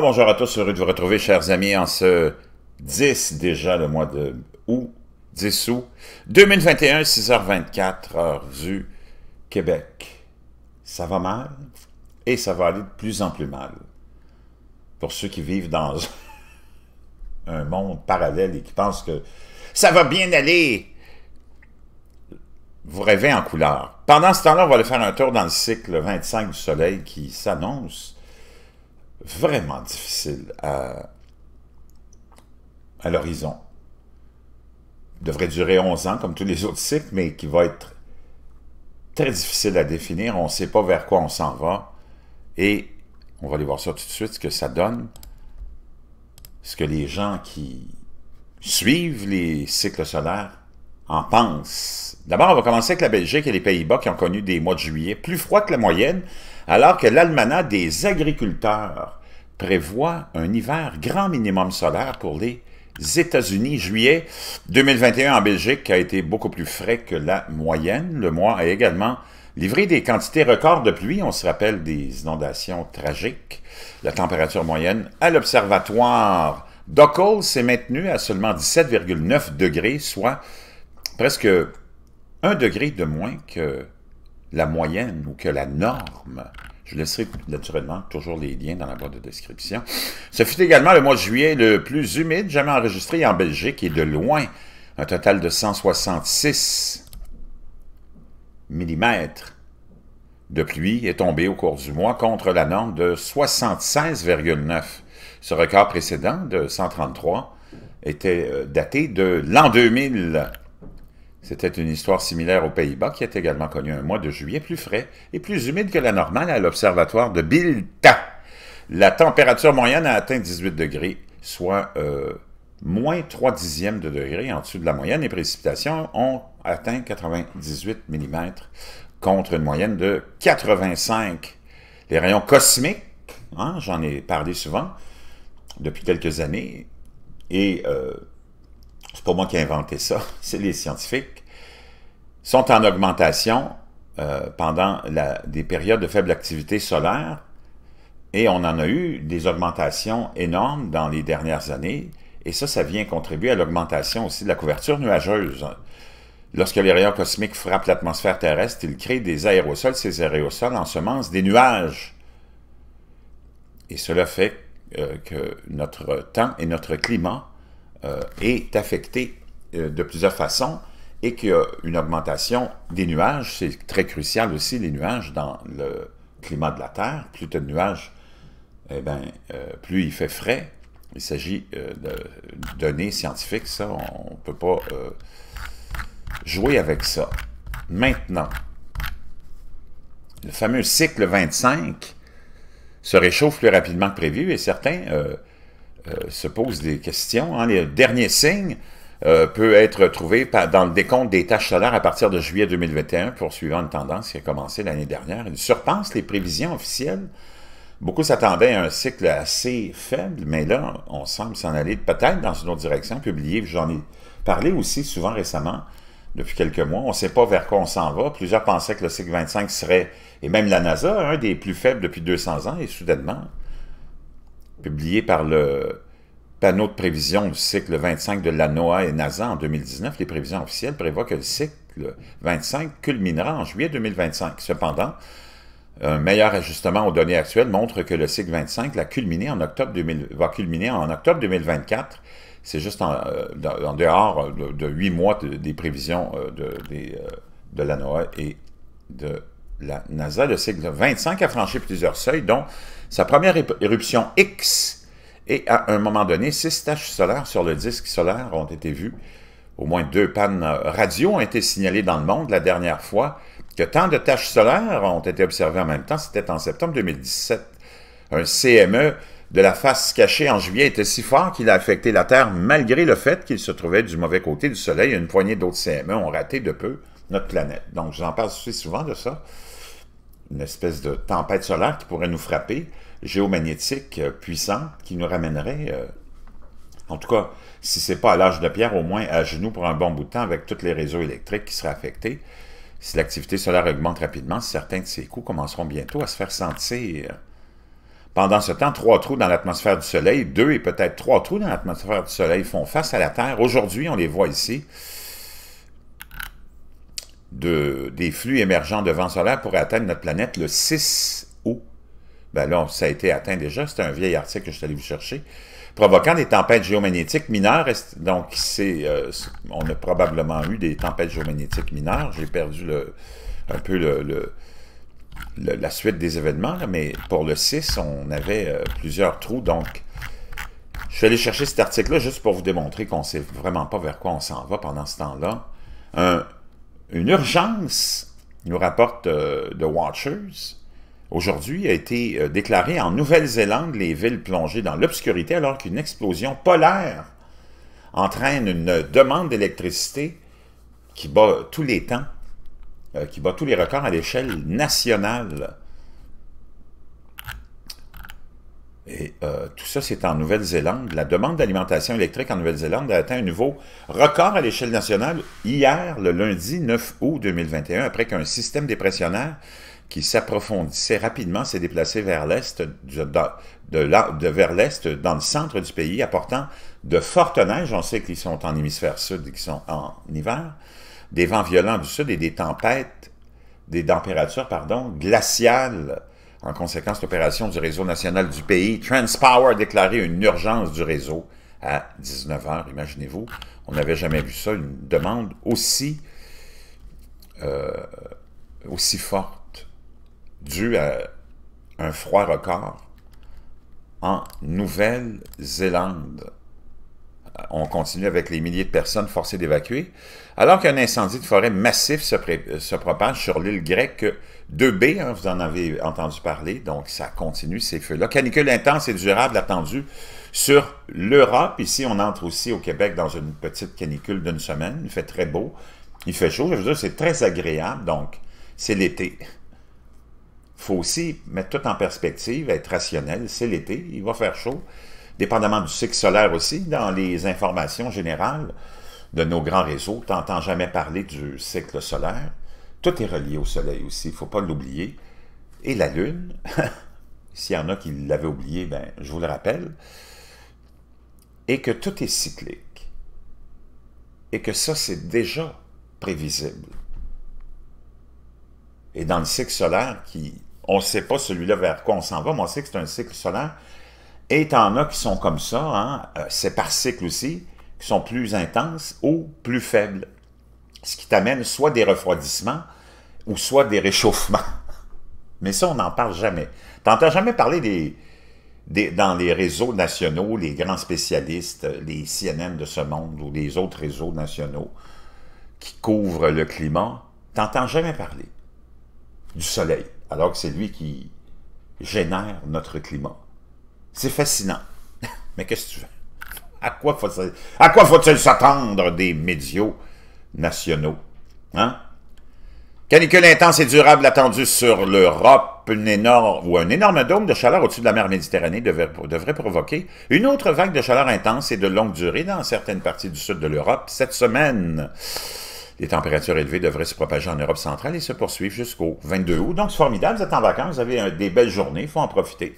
bonjour à tous, heureux de vous retrouver chers amis en ce 10 déjà le mois de août, 10 août 2021, 6h24, heure du Québec. Ça va mal et ça va aller de plus en plus mal pour ceux qui vivent dans un monde parallèle et qui pensent que ça va bien aller. Vous rêvez en couleur. Pendant ce temps-là, on va aller faire un tour dans le cycle 25 du soleil qui s'annonce vraiment difficile à, à l'horizon. Devrait durer 11 ans comme tous les autres cycles, mais qui va être très difficile à définir. On ne sait pas vers quoi on s'en va. Et on va aller voir ça tout de suite, ce que ça donne. Ce que les gens qui suivent les cycles solaires en pensent. D'abord, on va commencer avec la Belgique et les Pays-Bas qui ont connu des mois de juillet plus froids que la moyenne, alors que l'almanach des agriculteurs prévoit un hiver grand minimum solaire pour les États-Unis. Juillet 2021 en Belgique a été beaucoup plus frais que la moyenne. Le mois a également livré des quantités records de pluie. On se rappelle des inondations tragiques. La température moyenne à l'observatoire d'Occle s'est maintenue à seulement 17,9 degrés, soit presque 1 degré de moins que la moyenne ou que la norme. Je laisserai naturellement toujours les liens dans la boîte de description. Ce fut également le mois de juillet le plus humide jamais enregistré en Belgique et de loin, un total de 166 mm de pluie est tombé au cours du mois contre la norme de 76,9. Ce record précédent de 133 était euh, daté de l'an 2000. C'était une histoire similaire aux Pays-Bas qui a également connu un mois de juillet plus frais et plus humide que la normale à l'observatoire de Bilta. La température moyenne a atteint 18 degrés, soit euh, moins 3 dixièmes de degré en dessous de la moyenne. Les précipitations ont atteint 98 mm contre une moyenne de 85. Les rayons cosmiques, hein, j'en ai parlé souvent depuis quelques années, et euh, c'est pas moi qui ai inventé ça, c'est les scientifiques, sont en augmentation euh, pendant des périodes de faible activité solaire et on en a eu des augmentations énormes dans les dernières années et ça, ça vient contribuer à l'augmentation aussi de la couverture nuageuse. Lorsque les rayons cosmiques frappent l'atmosphère terrestre, ils créent des aérosols. Ces aérosols ensemencent des nuages. Et cela fait euh, que notre temps et notre climat euh, est affecté euh, de plusieurs façons et qu'il y a une augmentation des nuages. C'est très crucial aussi, les nuages dans le climat de la Terre. Plus de nuages, eh ben, euh, plus il fait frais. Il s'agit de données scientifiques, ça, on ne peut pas jouer avec ça. Maintenant, le fameux cycle 25 se réchauffe plus rapidement que prévu et certains euh, se posent des questions. Hein. Le dernier signe euh, peut être trouvé dans le décompte des tâches solaires à partir de juillet 2021, poursuivant une tendance qui a commencé l'année dernière. Il surpasse les prévisions officielles. Beaucoup s'attendaient à un cycle assez faible, mais là, on semble s'en aller peut-être dans une autre direction. Publié, j'en ai parlé aussi souvent récemment, depuis quelques mois. On ne sait pas vers quoi on s'en va. Plusieurs pensaient que le cycle 25 serait, et même la NASA, un des plus faibles depuis 200 ans, et soudainement, publié par le panneau de prévision du cycle 25 de la NOAA et NASA en 2019, les prévisions officielles prévoient que le cycle 25 culminera en juillet 2025. Cependant, un meilleur ajustement aux données actuelles montre que le cycle 25 va culminer en octobre 2024. C'est juste en, euh, dehors euh, de huit mois des prévisions euh, de, des, de la NOAA et de la NASA, le cycle 25, a franchi plusieurs seuils, dont sa première éruption X. Et à un moment donné, six taches solaires sur le disque solaire ont été vues. Au moins deux pannes euh, radio ont été signalées dans le monde la dernière fois que tant de taches solaires ont été observées en même temps. C'était en septembre 2017. Un CME de la face cachée en juillet était si fort qu'il a affecté la Terre malgré le fait qu'il se trouvait du mauvais côté du Soleil. Une poignée d'autres CME ont raté de peu notre planète. Donc, j'en parle aussi souvent de ça une espèce de tempête solaire qui pourrait nous frapper, géomagnétique euh, puissante, qui nous ramènerait, euh, en tout cas, si c'est pas à l'âge de pierre, au moins à genoux pour un bon bout de temps avec tous les réseaux électriques qui seraient affectés. Si l'activité solaire augmente rapidement, certains de ces coups commenceront bientôt à se faire sentir. Pendant ce temps, trois trous dans l'atmosphère du Soleil, deux et peut-être trois trous dans l'atmosphère du Soleil font face à la Terre. Aujourd'hui, on les voit ici des flux émergents de vent solaire pourraient atteindre notre planète le 6 août. Ben là, ça a été atteint déjà. C'est un vieil article que je suis allé vous chercher. Provoquant des tempêtes géomagnétiques mineures. Donc, euh, c'est, on a probablement eu des tempêtes géomagnétiques mineures. J'ai perdu le, un peu le, la suite des événements, mais pour le 6, on avait euh, plusieurs trous. Donc, je suis allé chercher cet article-là juste pour vous démontrer qu'on ne sait vraiment pas vers quoi on s'en va pendant ce temps-là. Un une urgence, nous rapporte euh, The Watchers, aujourd'hui a été euh, déclarée en Nouvelle-Zélande, les villes plongées dans l'obscurité alors qu'une explosion polaire entraîne une euh, demande d'électricité qui bat tous les temps, qui bat tous les records à l'échelle nationale. Et euh, tout ça, c'est en Nouvelle-Zélande. La demande d'alimentation électrique en Nouvelle-Zélande a atteint un nouveau record à l'échelle nationale hier, le lundi 9 août 2021, après qu'un système dépressionnaire qui s'approfondissait rapidement s'est déplacé vers l'est, de, vers l'est, dans le centre du pays, apportant de fortes neiges. On sait qu'ils sont en hémisphère sud et qu'ils sont en hiver, des vents violents du sud et des tempêtes, des températures, pardon, glaciales en conséquence, l'opération du réseau national du pays, Transpower, a déclaré une urgence du réseau à 19h, imaginez-vous. On n'avait jamais vu ça, une demande aussi, euh, aussi forte, due à un froid record en Nouvelle-Zélande on continue avec les milliers de personnes forcées d'évacuer, alors qu'un incendie de forêt massif se, propage sur l'île grecque 2B, hein, vous en avez entendu parler, donc ça continue ces feux-là. Canicule intense et durable attendue sur l'Europe. Ici, on entre aussi au Québec dans une petite canicule d'une semaine. Il fait très beau, il fait chaud, je veux dire, c'est très agréable, donc c'est l'été. Il faut aussi mettre tout en perspective, être rationnel, c'est l'été, il va faire chaud dépendamment du cycle solaire aussi, dans les informations générales de nos grands réseaux, tu n'entends jamais parler du cycle solaire. Tout est relié au soleil aussi, il ne faut pas l'oublier. Et la lune, s'il y en a qui l'avaient oublié, ben, je vous le rappelle, et que tout est cyclique, et que ça, c'est déjà prévisible. Et dans le cycle solaire, qui, on ne sait pas celui-là vers quoi on s'en va, mais on sait que c'est un cycle solaire et en as qui sont comme ça, hein, euh, c'est par cycle aussi, qui sont plus intenses ou plus faibles. Ce qui t'amène soit des refroidissements ou soit des réchauffements. Mais ça, on n'en parle jamais. n'entends jamais parler des, dans les réseaux nationaux, les grands spécialistes, euh, les CNN de ce monde ou les autres réseaux nationaux qui couvrent le climat. n'entends jamais parler du soleil, alors que c'est lui qui génère notre climat. C'est fascinant. Mais qu'est-ce que tu veux? À quoi faut-il, s'attendre des médias nationaux? Hein? Canicule intense et durable attendue sur l'Europe, une énorme, ou un énorme dôme de chaleur au-dessus de la mer Méditerranée devrait provoquer une autre vague de chaleur intense et de longue durée dans certaines parties du sud de l'Europe cette semaine. Les températures élevées devraient se propager en Europe centrale et se poursuivre jusqu'au 22 août. Donc, c'est formidable, vous êtes en vacances, vous avez euh, des belles journées, il faut en profiter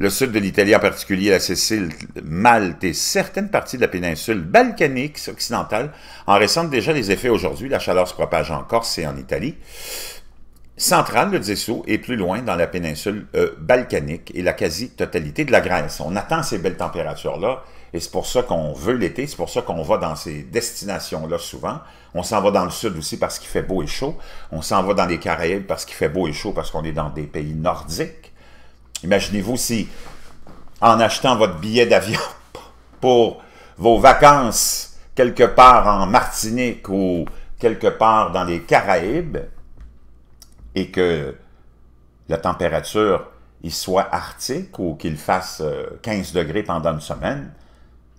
le sud de l'Italie, en particulier la Sicile, Malte et certaines parties de la péninsule balkanique occidentale en ressentent déjà les effets aujourd'hui. La chaleur se propage en Corse et en Italie centrale, le Dessous, et plus loin dans la péninsule euh, balkanique et la quasi-totalité de la Grèce. On attend ces belles températures-là, et c'est pour ça qu'on veut l'été, c'est pour ça qu'on va dans ces destinations-là souvent. On s'en va dans le sud aussi parce qu'il fait beau et chaud. On s'en va dans les Caraïbes parce qu'il fait beau et chaud, parce qu'on est dans des pays nordiques. Imaginez-vous si, en achetant votre billet d'avion pour vos vacances quelque part en Martinique ou quelque part dans les Caraïbes, et que la température y soit arctique ou qu'il fasse 15 euh, degrés pendant une semaine,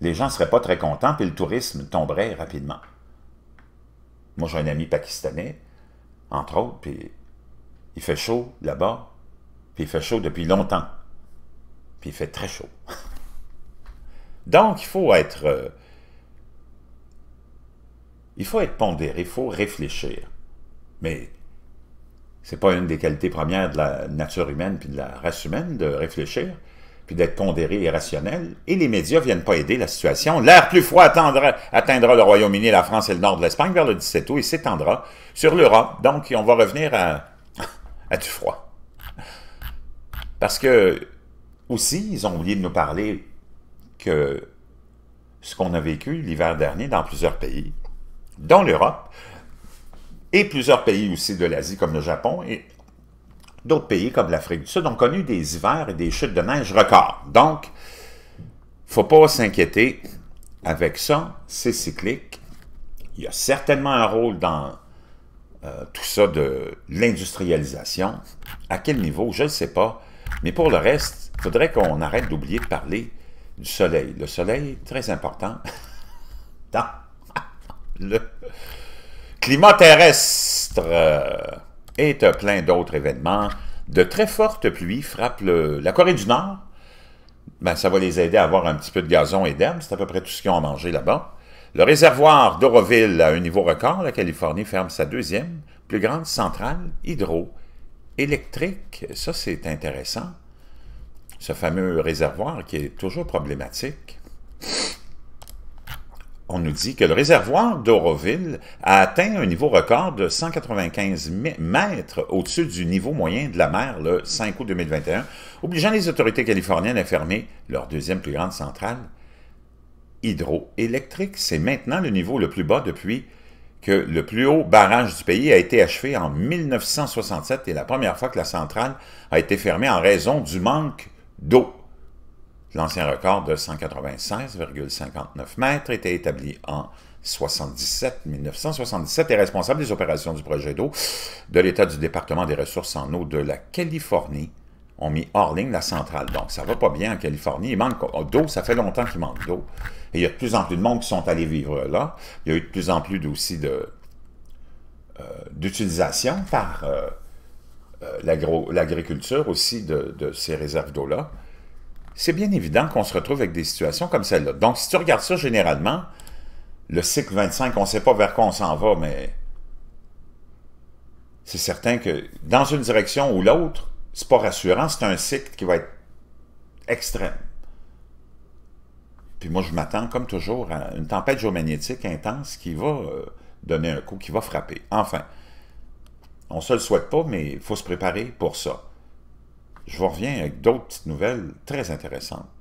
les gens ne seraient pas très contents, et le tourisme tomberait rapidement. Moi, j'ai un ami pakistanais, entre autres, puis il fait chaud là-bas, puis il fait chaud depuis longtemps. Puis il fait très chaud. Donc, il faut être... Euh, il faut être pondéré, il faut réfléchir. Mais ce n'est pas une des qualités premières de la nature humaine puis de la race humaine de réfléchir, puis d'être pondéré et rationnel. Et les médias ne viennent pas aider la situation. L'air plus froid atteindra, le Royaume-Uni, la France et le nord de l'Espagne vers le 17 août et s'étendra sur l'Europe. Donc, on va revenir à du froid. Parce que, aussi, ils ont oublié de nous parler que ce qu'on a vécu l'hiver dernier dans plusieurs pays, dont l'Europe, et plusieurs pays aussi de l'Asie comme le Japon, et d'autres pays comme l'Afrique du Sud ont connu des hivers et des chutes de neige records. Donc, faut pas s'inquiéter avec ça, c'est cyclique. Il y a certainement un rôle dans euh, tout ça de l'industrialisation. À quel niveau, je ne sais pas. Mais pour le reste, il faudrait qu'on arrête d'oublier de parler du soleil. Le soleil, très important le climat terrestre euh, est plein d'autres événements. De très fortes pluies frappent la Corée du Nord. Ben, ça va les aider à avoir un petit peu de gazon et d'herbe. C'est à peu près tout ce qu'ils ont à manger là-bas. Le réservoir d'Oroville a un niveau record, la Californie ferme sa deuxième plus grande centrale hydro électrique, ça c'est intéressant. Ce fameux réservoir qui est toujours problématique. On nous dit que le réservoir d'Auroville a atteint un niveau record de 195 mètres au-dessus du niveau moyen de la mer le 5 août 2021, obligeant les autorités californiennes à fermer leur deuxième plus grande centrale hydroélectrique. C'est maintenant le niveau le plus bas depuis que le plus haut barrage du pays a été achevé en 1967 et la première fois que la centrale a été fermée en raison du manque d'eau. L'ancien record de 196,59 mètres était établi en 77, 1977 est responsable des opérations du projet d'eau de l'État du département des ressources en eau de la Californie ont mis hors ligne la centrale. Donc, ça va pas bien en Californie. Il manque d'eau, ça fait longtemps qu'il manque d'eau. Et il y a de plus en plus de monde qui sont allés vivre là. Il y a eu de plus en plus aussi euh, d'utilisation par euh, euh, l'agriculture aussi de, de, ces réserves d'eau-là. C'est bien évident qu'on se retrouve avec des situations comme celle-là. Donc, si tu regardes ça généralement, le cycle 25, on ne sait pas vers quoi on s'en va, mais c'est certain que dans une direction ou l'autre, c'est pas rassurant, c'est un cycle qui va être extrême. Puis moi, je m'attends, comme toujours, à une tempête géomagnétique intense qui va euh, donner un coup, qui va frapper. Enfin, on se le souhaite pas, mais il faut se préparer pour ça. Je vous reviens avec d'autres petites nouvelles très intéressantes.